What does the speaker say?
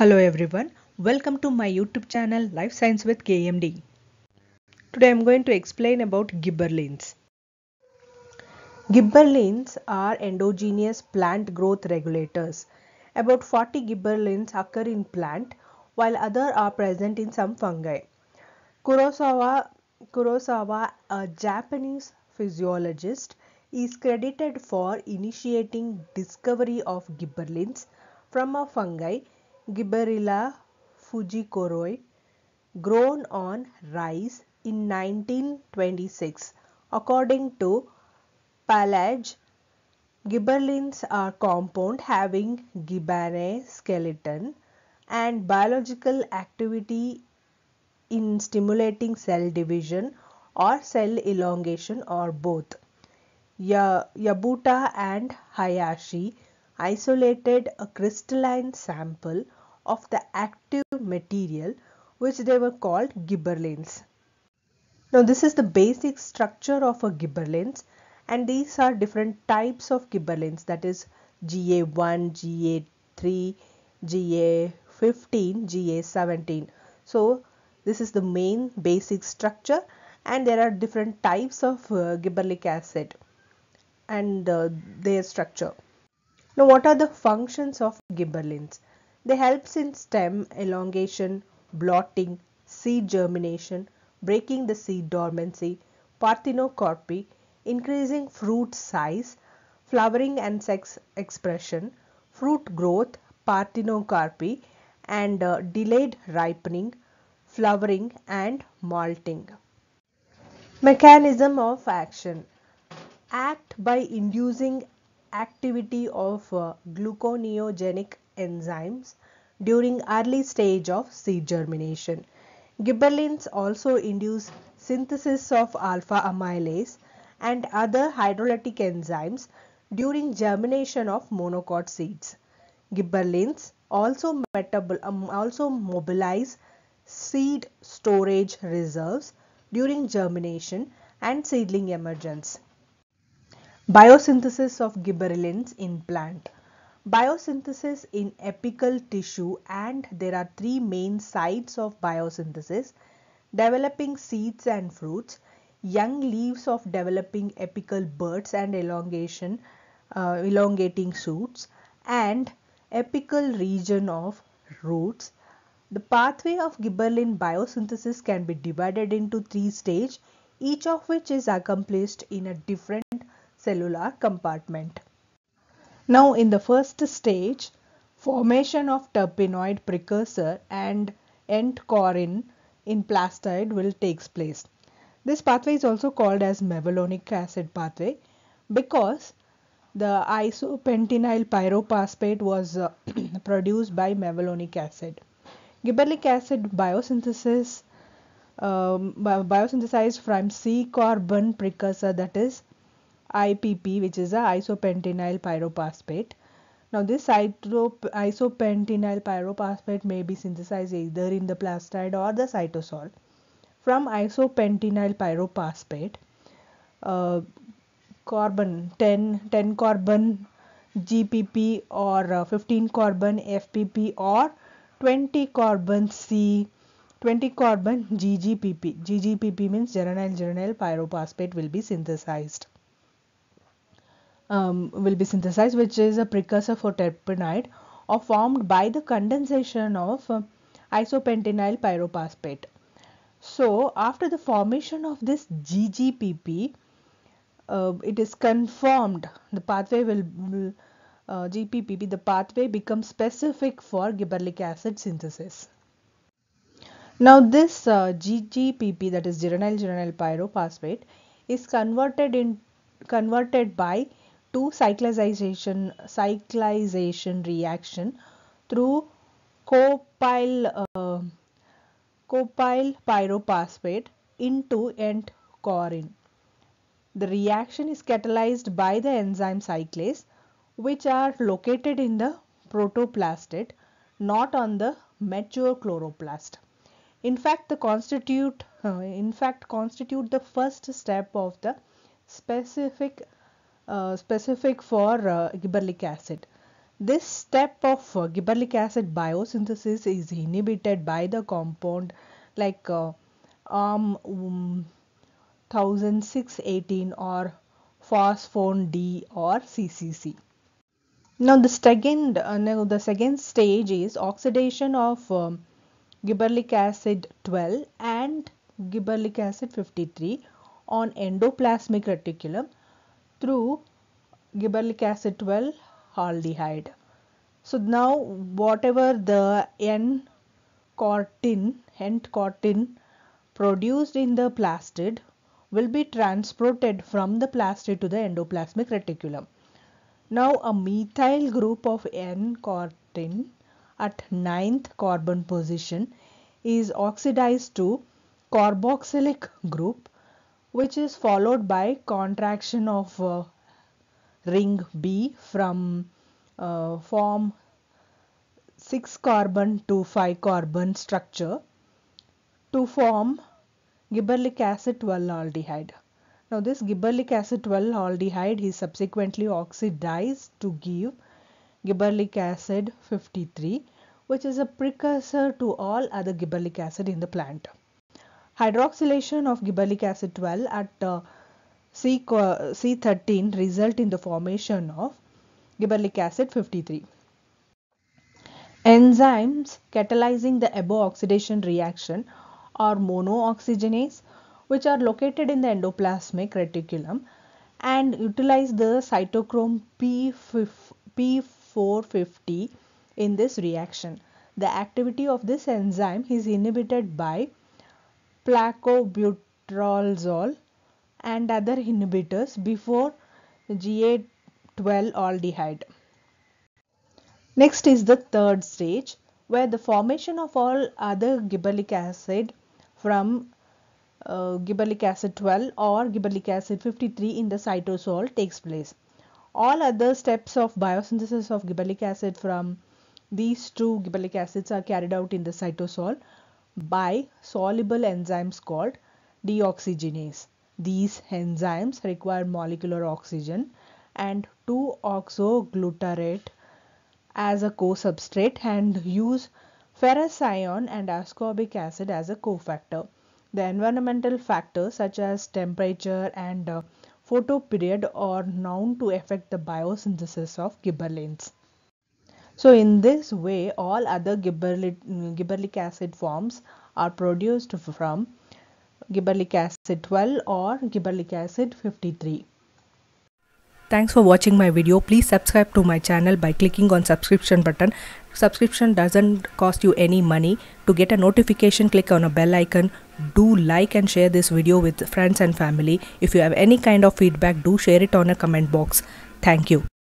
Hello everyone, welcome to my YouTube channel Life Science with KMD. Today I am going to explain about gibberellins. Gibberellins are endogenous plant growth regulators. About 40 gibberellins occur in plant while other are present in some fungi. Kurosawa, Kurosawa a Japanese physiologist, is credited for initiating discovery of gibberellins from a fungi Gibberella fujikoroi, grown on rice in 1926. According to Pallage, gibberellins are compound having gibberae skeleton and biological activity in stimulating cell division or cell elongation or both. Yabuta and Hayashi isolated a crystalline sample of the active material which they were called gibberellins. Now this is the basic structure of a gibberellins and these are different types of gibberellins that is GA1, GA3, GA15, GA17. So this is the main basic structure and there are different types of uh, gibberellic acid and uh, their structure. Now what are the functions of gibberellins? They helps in stem elongation, blotting, seed germination, breaking the seed dormancy, parthenocorpy, increasing fruit size, flowering and sex expression, fruit growth, parthenocarpy, and uh, delayed ripening, flowering and malting. Mechanism of action Act by inducing activity of uh, gluconeogenic enzymes during early stage of seed germination. Gibberellins also induce synthesis of alpha amylase and other hydrolytic enzymes during germination of monocot seeds. Gibberellins also, um, also mobilize seed storage reserves during germination and seedling emergence. Biosynthesis of gibberellins in plant. Biosynthesis in apical tissue and there are three main sites of biosynthesis developing seeds and fruits, young leaves of developing apical buds and elongation uh, elongating shoots and apical region of roots. The pathway of gibberellin biosynthesis can be divided into three stages each of which is accomplished in a different cellular compartment. Now in the first stage, formation of terpenoid precursor and end corin in plastid will takes place. This pathway is also called as mevalonic acid pathway because the isopentenyl pyrophosphate was uh, produced by mevalonic acid. Gibberellic acid biosynthesis um, biosynthesized from C carbon precursor that is IPP which is a isopentenyl pyrophosphate. Now this isopentenyl pyrophosphate may be synthesized either in the plastid or the cytosol. From isopentenyl pyrophosphate, uh, carbon 10, 10 carbon GPP or uh, 15 carbon FPP or 20 carbon C 20 carbon GGPP. GGPP means geranyl geranyl pyrophosphate will be synthesized um, will be synthesized, which is a precursor for terpenoid, or formed by the condensation of uh, isopentenyl pyrophosphate. So, after the formation of this GGPP, uh, it is confirmed the pathway will uh, GPPP the pathway becomes specific for gibberellic acid synthesis. Now this uh, GGPP that is geranyl geranyl pyrophosphate is converted in converted by to cyclization, cyclization reaction through copyl, uh, copyl pyrophosphate into end corin. The reaction is catalyzed by the enzyme cyclase which are located in the protoplastid not on the mature chloroplast. In fact, the constitute uh, in fact constitute the first step of the specific uh, specific for uh, gibberellic acid. This step of uh, gibberellic acid biosynthesis is inhibited by the compound like ARM um, 1618 um, or phosphone D or CCC. Now the second, uh, now the second stage is oxidation of um, gibberellic acid 12 and gibberellic acid 53 on endoplasmic reticulum through gibberellic acid 12 aldehyde. So now whatever the N-cortin, N-cortin produced in the plastid will be transported from the plastid to the endoplasmic reticulum. Now a methyl group of N-cortin at ninth carbon position is oxidized to carboxylic group which is followed by contraction of uh, ring B from uh, form 6 carbon to 5 carbon structure to form gibberellic acid 12 aldehyde. Now this gibberellic acid 12 aldehyde is subsequently oxidized to give gibberellic acid 53 which is a precursor to all other gibberellic acid in the plant. Hydroxylation of gibberellic acid 12 at uh, C, C13 result in the formation of gibberellic acid 53. Enzymes catalyzing the above oxidation reaction are monooxygenase which are located in the endoplasmic reticulum and utilize the cytochrome P450 in this reaction. The activity of this enzyme is inhibited by placobutrolzol and other inhibitors before GA12 aldehyde. Next is the third stage where the formation of all other gibberellic acid from uh, gibberellic acid 12 or gibberellic acid 53 in the cytosol takes place. All other steps of biosynthesis of gibberellic acid from these two gibberellic acids are carried out in the cytosol by soluble enzymes called deoxygenase. These enzymes require molecular oxygen and 2-oxoglutarate as a co-substrate and use ferrous ion and ascorbic acid as a cofactor. The environmental factors such as temperature and uh, photoperiod are known to affect the biosynthesis of gibberellins. So in this way all other gibberlic acid forms are produced from gibberlic acid 12 or gibberlic acid 53. Thanks for watching my video. Please subscribe to my channel by clicking on subscription button. Subscription doesn't cost you any money. To get a notification click on a bell icon. Do like and share this video with friends and family. If you have any kind of feedback do share it on a comment box. Thank you.